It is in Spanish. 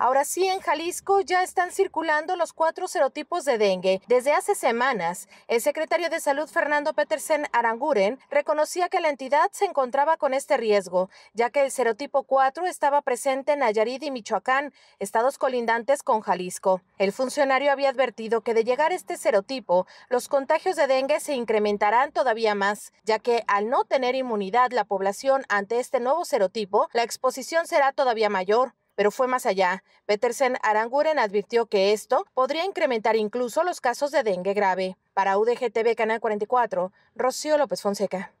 Ahora sí, en Jalisco ya están circulando los cuatro serotipos de dengue. Desde hace semanas, el secretario de Salud Fernando Petersen Aranguren reconocía que la entidad se encontraba con este riesgo, ya que el serotipo 4 estaba presente en Nayarit y Michoacán, estados colindantes con Jalisco. El funcionario había advertido que de llegar este serotipo, los contagios de dengue se incrementarán todavía más, ya que al no tener inmunidad la población ante este nuevo serotipo, la exposición será todavía mayor pero fue más allá. Petersen Aranguren advirtió que esto podría incrementar incluso los casos de dengue grave. Para UDGTV Canal 44, Rocío López Fonseca.